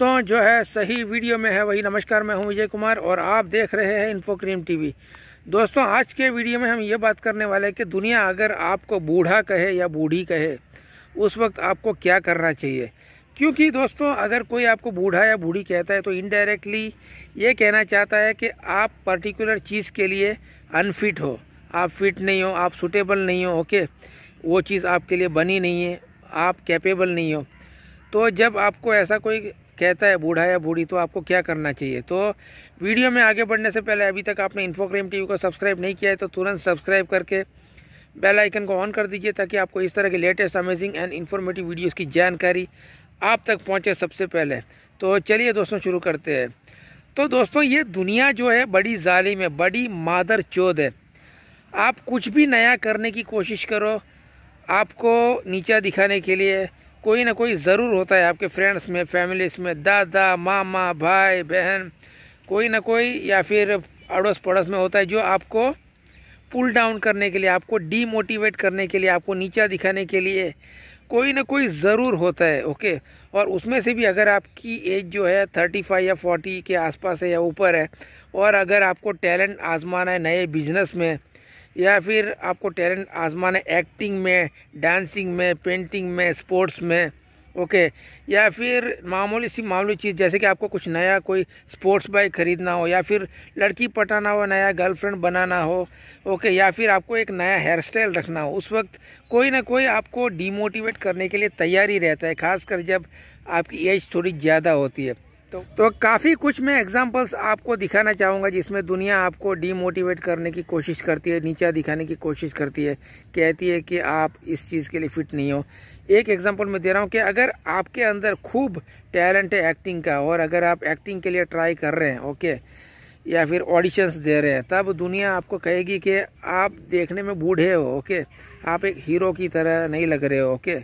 दोस्तों जो है सही वीडियो में है वही नमस्कार मैं हूं विजय कुमार और आप देख रहे हैं इन्फोक्रीम टीवी दोस्तों आज के वीडियो में हम ये बात करने वाले हैं कि दुनिया अगर आपको बूढ़ा कहे या बूढ़ी कहे उस वक्त आपको क्या करना चाहिए क्योंकि दोस्तों अगर कोई आपको बूढ़ा या बूढ़ी कहता है तो इनडायरेक्टली ये कहना चाहता है कि आप पर्टिकुलर चीज़ के लिए अनफिट हो आप फिट नहीं हो आप सुटेबल नहीं हो ओके वो चीज़ आपके लिए बनी नहीं है आप कैपेबल नहीं हो तो जब आपको ऐसा कोई कहता है बूढ़ा या बूढ़ी तो आपको क्या करना चाहिए तो वीडियो में आगे बढ़ने से पहले अभी तक आपने इन्फोक्रेम टीवी को सब्सक्राइब नहीं किया है तो तुरंत सब्सक्राइब करके बेल आइकन को ऑन कर दीजिए ताकि आपको इस तरह के latest amazing and informative videos की जानकारी आप तक पहुंचे सबसे पहले तो चलिए दोस्तों शुरू करते हैं तो दोस्तों ये दुनिया जो है बड़ी जालिम है बड़ी मादर चोद है आप कुछ भी नया करने की कोशिश करो आपको नीचा दिखाने के लिए कोई ना कोई ज़रूर होता है आपके फ्रेंड्स में फैमिलीस में दादा मामा भाई बहन कोई ना कोई या फिर अड़ोस पड़ोस में होता है जो आपको पुल डाउन करने के लिए आपको डीमोटिवेट करने के लिए आपको नीचा दिखाने के लिए कोई ना कोई ज़रूर होता है ओके और उसमें से भी अगर आपकी एज जो है थर्टी फाइव या फोर्टी के आसपास है या ऊपर है और अगर आपको टैलेंट आजमाना है नए बिजनेस में या फिर आपको टैलेंट आजमाना एक्टिंग में डांसिंग में पेंटिंग में स्पोर्ट्स में ओके या फिर मामूली सी मामूली चीज़ जैसे कि आपको कुछ नया कोई स्पोर्ट्स बाइक ख़रीदना हो या फिर लड़की पटाना हो नया गर्लफ्रेंड बनाना हो ओके या फिर आपको एक नया हेयर स्टाइल रखना हो उस वक्त कोई ना कोई आपको डीमोटिवेट करने के लिए तैयार ही रहता है खासकर जब आपकी एज थोड़ी ज़्यादा होती है तो तो काफ़ी कुछ मैं एग्जांपल्स आपको दिखाना चाहूँगा जिसमें दुनिया आपको डीमोटिवेट करने की कोशिश करती है नीचा दिखाने की कोशिश करती है कहती है कि आप इस चीज़ के लिए फिट नहीं हो एक एग्जांपल मैं दे रहा हूँ कि अगर आपके अंदर खूब टैलेंट है एक्टिंग का और अगर आप एक्टिंग के लिए ट्राई कर रहे हैं ओके या फिर ऑडिशंस दे रहे हैं तब दुनिया आपको कहेगी कि आप देखने में बूढ़े हो ओके आप एक हीरो की तरह नहीं लग रहे हो ओके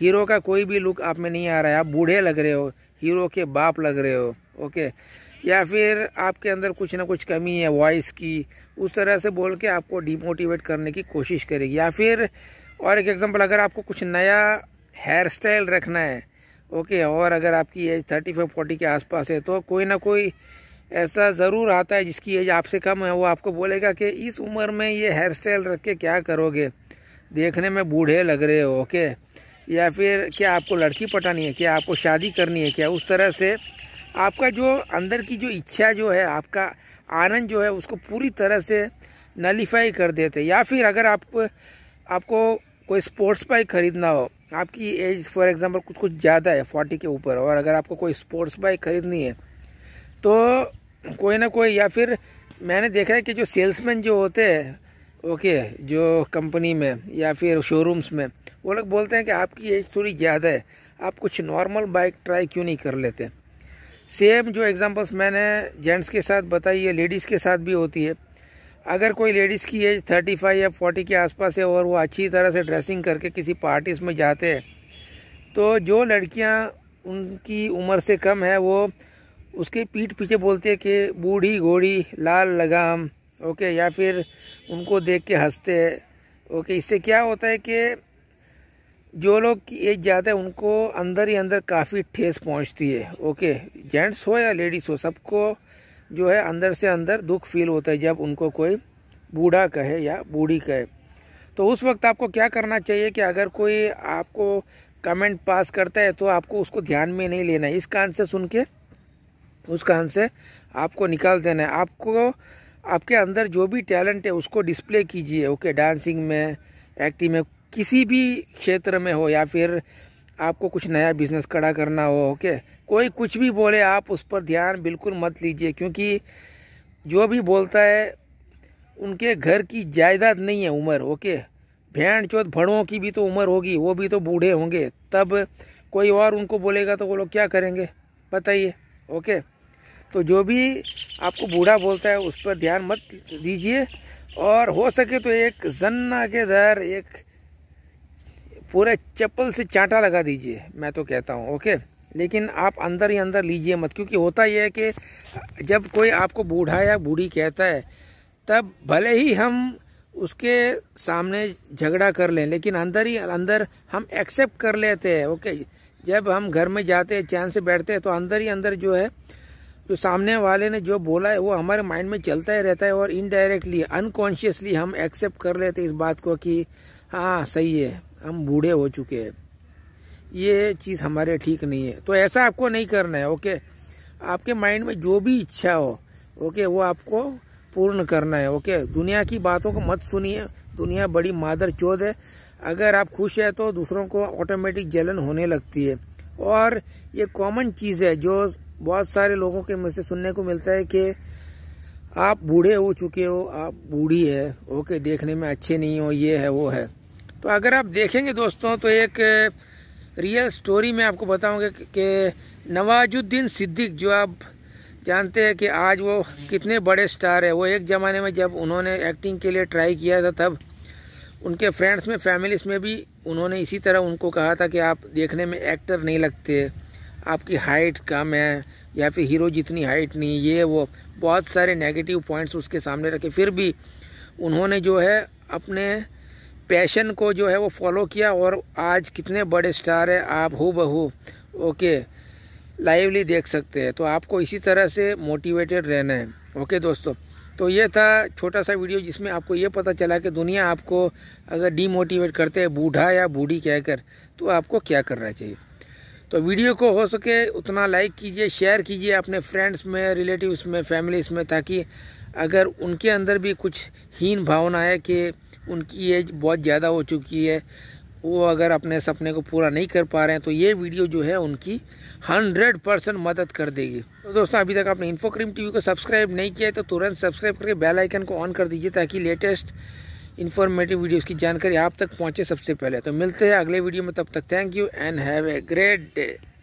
हीरो का कोई भी लुक आप में नहीं आ रहा है आप बूढ़े लग रहे हो हीरो के बाप लग रहे हो ओके या फिर आपके अंदर कुछ ना कुछ कमी है वॉइस की उस तरह से बोल के आपको डिमोटिवेट करने की कोशिश करेगी या फिर और एक एग्जांपल अगर आपको कुछ नया हेयर स्टाइल रखना है ओके और अगर आपकी एज थर्टी फाइव फोर्टी के आसपास है तो कोई ना कोई ऐसा ज़रूर आता है जिसकी एज आपसे कम है वो आपको बोलेगा कि इस उम्र में ये हेयर स्टाइल रख के क्या करोगे देखने में बूढ़े लग रहे हो ओके या फिर क्या आपको लड़की पटानी है क्या आपको शादी करनी है क्या उस तरह से आपका जो अंदर की जो इच्छा जो है आपका आनंद जो है उसको पूरी तरह से नलीफाई कर देते या फिर अगर आप आपको कोई स्पोर्ट्स बाइक ख़रीदना हो आपकी एज फॉर एग्ज़ाम्पल कुछ कुछ ज़्यादा है फोर्टी के ऊपर और अगर आपको कोई स्पोर्ट्स बाइक ख़रीदनी है तो कोई ना कोई या फिर मैंने देखा है कि जो सेल्समैन जो होते हैं ओके जो कंपनी में या फिर शोरूम्स में वो लोग बोलते हैं कि आपकी एज थोड़ी ज़्यादा है आप कुछ नॉर्मल बाइक ट्राई क्यों नहीं कर लेते सेम जो एग्जांपल्स मैंने जेंट्स के साथ बताई है लेडीज़ के साथ भी होती है अगर कोई लेडीज़ की एज 35 या 40 के आसपास है और वो अच्छी तरह से ड्रेसिंग करके किसी पार्टीज़ में जाते हैं तो जो लड़कियां उनकी उम्र से कम है वो उसके पीठ पीछे बोलते हैं कि बूढ़ी घोड़ी लाल लगाम ओके या फिर उनको देख के हंसते हैं ओके इससे क्या होता है कि जो लोग एज ज़्यादा है उनको अंदर ही अंदर काफ़ी ठेस पहुंचती है ओके जेंट्स हो या लेडीज़ हो सबको जो है अंदर से अंदर दुख फील होता है जब उनको कोई बूढ़ा कहे या बूढ़ी कहे तो उस वक्त आपको क्या करना चाहिए कि अगर कोई आपको कमेंट पास करता है तो आपको उसको ध्यान में नहीं लेना है इस कान से सुन के उस कान से आपको निकाल देना है आपको आपके अंदर जो भी टैलेंट है उसको डिस्प्ले कीजिए ओके डांसिंग में एक्टिंग में किसी भी क्षेत्र में हो या फिर आपको कुछ नया बिजनेस खड़ा करना हो ओके कोई कुछ भी बोले आप उस पर ध्यान बिल्कुल मत लीजिए क्योंकि जो भी बोलता है उनके घर की जायदाद नहीं है उम्र ओके भैंड चौथ भड़ों की भी तो उम्र होगी वो भी तो बूढ़े होंगे तब कोई और उनको बोलेगा तो वो लोग क्या करेंगे बताइए ओके तो जो भी आपको बूढ़ा बोलता है उस पर ध्यान मत दीजिए और हो सके तो एक जन्ना के दर एक पूरे चप्पल से चांटा लगा दीजिए मैं तो कहता हूँ ओके लेकिन आप अंदर ही अंदर लीजिए मत क्योंकि होता यह है कि जब कोई आपको बूढ़ा या बूढ़ी कहता है तब भले ही हम उसके सामने झगड़ा कर लें लेकिन अंदर ही अंदर हम एक्सेप्ट कर लेते हैं ओके जब हम घर में जाते हैं चैन से बैठते हैं तो अंदर ही अंदर जो है तो सामने वाले ने जो बोला है वो हमारे माइंड में चलता ही रहता है और इनडायरेक्टली अनकॉन्शियसली हम एक्सेप्ट कर लेते इस बात को कि हाँ सही है हम बूढ़े हो चुके हैं ये चीज़ हमारे ठीक नहीं है तो ऐसा आपको नहीं करना है ओके आपके माइंड में जो भी इच्छा हो ओके वो आपको पूर्ण करना है ओके दुनिया की बातों को मत सुनिए दुनिया बड़ी मादर चौध है अगर आप खुश है तो दूसरों को ऑटोमेटिक जलन होने लगती है और ये कॉमन चीज़ है जो बहुत सारे लोगों के मुझसे सुनने को मिलता है कि आप बूढ़े हो चुके हो आप बूढ़ी है ओके देखने में अच्छे नहीं हो ये है वो है तो अगर आप देखेंगे दोस्तों तो एक रियल स्टोरी मैं आपको बताऊंगा कि नवाजुद्दीन सिद्दीक जो आप जानते हैं कि आज वो कितने बड़े स्टार है वो एक ज़माने में जब उन्होंने एक्टिंग के लिए ट्राई किया था तब उनके फ्रेंड्स में फैमिलीज में भी उन्होंने इसी तरह उनको कहा था कि आप देखने में एक्टर नहीं लगते आपकी हाइट कम है या फिर हीरो जितनी हाइट नहीं ये वो बहुत सारे नेगेटिव पॉइंट्स उसके सामने रखे फिर भी उन्होंने जो है अपने पैशन को जो है वो फॉलो किया और आज कितने बड़े स्टार है आप हो बहू ओके लाइवली देख सकते हैं तो आपको इसी तरह से मोटिवेटेड रहना है ओके दोस्तों तो ये था छोटा सा वीडियो जिसमें आपको ये पता चला कि दुनिया आपको अगर डीमोटिवेट करते हैं बूढ़ा या बूढ़ी कहकर तो आपको क्या करना चाहिए तो वीडियो को हो सके उतना लाइक कीजिए शेयर कीजिए अपने फ्रेंड्स में रिलेटिव्स में फैमिलीज में ताकि अगर उनके अंदर भी कुछ हीन भावना है कि उनकी एज बहुत ज़्यादा हो चुकी है वो अगर अपने सपने को पूरा नहीं कर पा रहे हैं तो ये वीडियो जो है उनकी हंड्रेड परसेंट मदद कर देगी तो दोस्तों अभी तक आपने इन्फोक्रीम टी टीवी को सब्सक्राइब नहीं किया है तो तुरंत सब्सक्राइब करके बेल आइकन को ऑन कर दीजिए ताकि लेटेस्ट इन्फॉर्मेटिव वीडियोस की जानकारी आप तक पहुंचे सबसे पहले तो मिलते हैं अगले वीडियो में तब तक thank you and have a great day